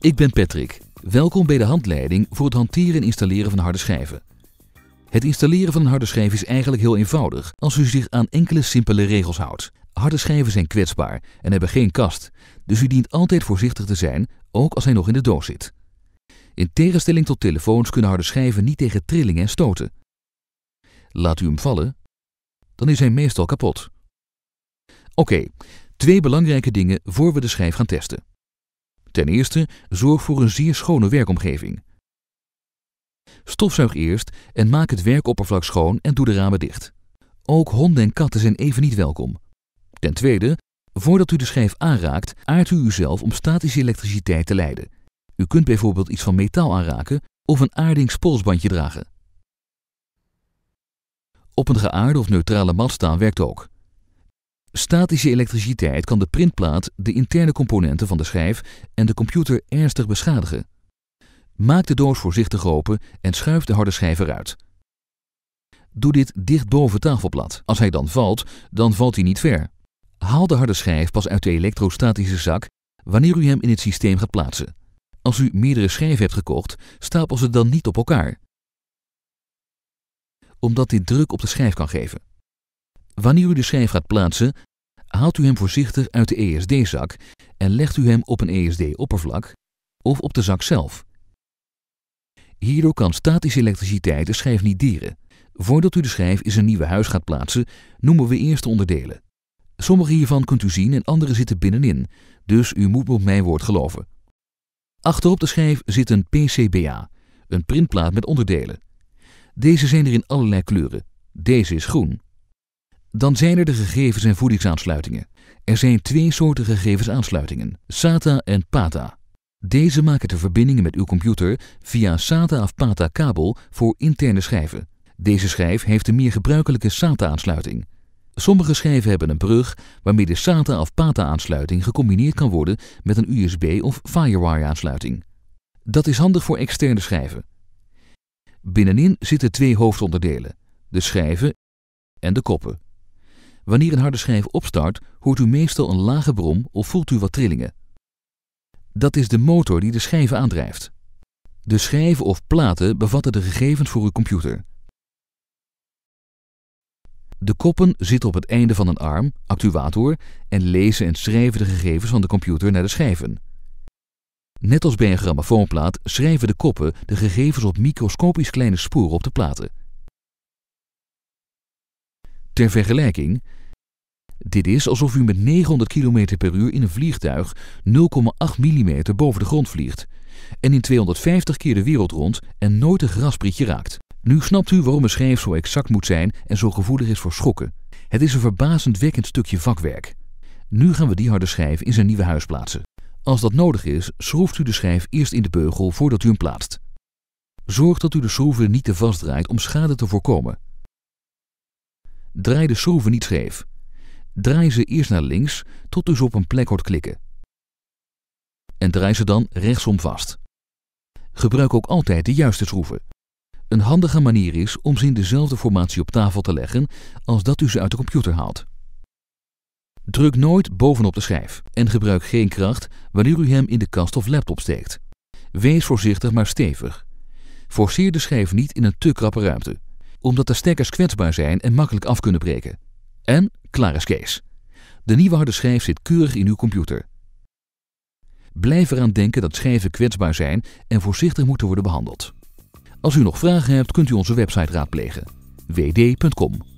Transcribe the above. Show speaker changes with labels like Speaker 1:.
Speaker 1: Ik ben Patrick. Welkom bij de handleiding voor het hanteren en installeren van harde schijven. Het installeren van een harde schijf is eigenlijk heel eenvoudig als u zich aan enkele simpele regels houdt. Harde schijven zijn kwetsbaar en hebben geen kast, dus u dient altijd voorzichtig te zijn, ook als hij nog in de doos zit. In tegenstelling tot telefoons kunnen harde schijven niet tegen trillingen en stoten. Laat u hem vallen, dan is hij meestal kapot. Oké, twee belangrijke dingen voor we de schijf gaan testen. Ten eerste, zorg voor een zeer schone werkomgeving. Stofzuig eerst en maak het werkoppervlak schoon en doe de ramen dicht. Ook honden en katten zijn even niet welkom. Ten tweede, voordat u de schijf aanraakt, aardt u uzelf om statische elektriciteit te leiden. U kunt bijvoorbeeld iets van metaal aanraken of een aardingspolsbandje dragen. Op een geaarde of neutrale mat staan werkt ook. Statische elektriciteit kan de printplaat, de interne componenten van de schijf en de computer ernstig beschadigen. Maak de doos voorzichtig open en schuif de harde schijf eruit. Doe dit dicht boven tafelblad. Als hij dan valt, dan valt hij niet ver. Haal de harde schijf pas uit de elektrostatische zak wanneer u hem in het systeem gaat plaatsen. Als u meerdere schijven hebt gekocht, stapel ze dan niet op elkaar. Omdat dit druk op de schijf kan geven. Wanneer u de schijf gaat plaatsen, haalt u hem voorzichtig uit de ESD-zak en legt u hem op een ESD-oppervlak of op de zak zelf. Hierdoor kan statische elektriciteit de schijf niet dieren. Voordat u de schijf in zijn nieuwe huis gaat plaatsen, noemen we eerst de onderdelen. Sommige hiervan kunt u zien en andere zitten binnenin, dus u moet op mijn woord geloven. Achterop de schijf zit een PCBA, een printplaat met onderdelen. Deze zijn er in allerlei kleuren. Deze is groen. Dan zijn er de gegevens en voedingsaansluitingen. Er zijn twee soorten gegevensaansluitingen, SATA en PATA. Deze maken de verbindingen met uw computer via SATA of PATA-kabel voor interne schijven. Deze schijf heeft een meer gebruikelijke SATA-aansluiting. Sommige schijven hebben een brug waarmee de SATA of PATA-aansluiting gecombineerd kan worden met een USB of FireWire-aansluiting. Dat is handig voor externe schijven. Binnenin zitten twee hoofdonderdelen, de schijven en de koppen. Wanneer een harde schijf opstart, hoort u meestal een lage brom of voelt u wat trillingen. Dat is de motor die de schijven aandrijft. De schijven of platen bevatten de gegevens voor uw computer. De koppen zitten op het einde van een arm, actuator, en lezen en schrijven de gegevens van de computer naar de schijven. Net als bij een grammofoonplaat schrijven de koppen de gegevens op microscopisch kleine sporen op de platen. Ter vergelijking, dit is alsof u met 900 km per uur in een vliegtuig 0,8 mm boven de grond vliegt en in 250 keer de wereld rond en nooit een grasprietje raakt. Nu snapt u waarom een schijf zo exact moet zijn en zo gevoelig is voor schokken. Het is een wekkend stukje vakwerk. Nu gaan we die harde schijf in zijn nieuwe huis plaatsen. Als dat nodig is, schroeft u de schijf eerst in de beugel voordat u hem plaatst. Zorg dat u de schroeven niet te vastdraait om schade te voorkomen. Draai de schroeven niet scheef. Draai ze eerst naar links tot u dus ze op een plek hoort klikken. En draai ze dan rechtsom vast. Gebruik ook altijd de juiste schroeven. Een handige manier is om ze in dezelfde formatie op tafel te leggen als dat u ze uit de computer haalt. Druk nooit bovenop de schijf en gebruik geen kracht wanneer u hem in de kast of laptop steekt. Wees voorzichtig maar stevig. Forceer de schijf niet in een te krappe ruimte omdat de stekkers kwetsbaar zijn en makkelijk af kunnen breken. En klaar is Kees. De nieuwe harde schijf zit keurig in uw computer. Blijf eraan denken dat schijven kwetsbaar zijn en voorzichtig moeten worden behandeld. Als u nog vragen hebt, kunt u onze website raadplegen: wd.com.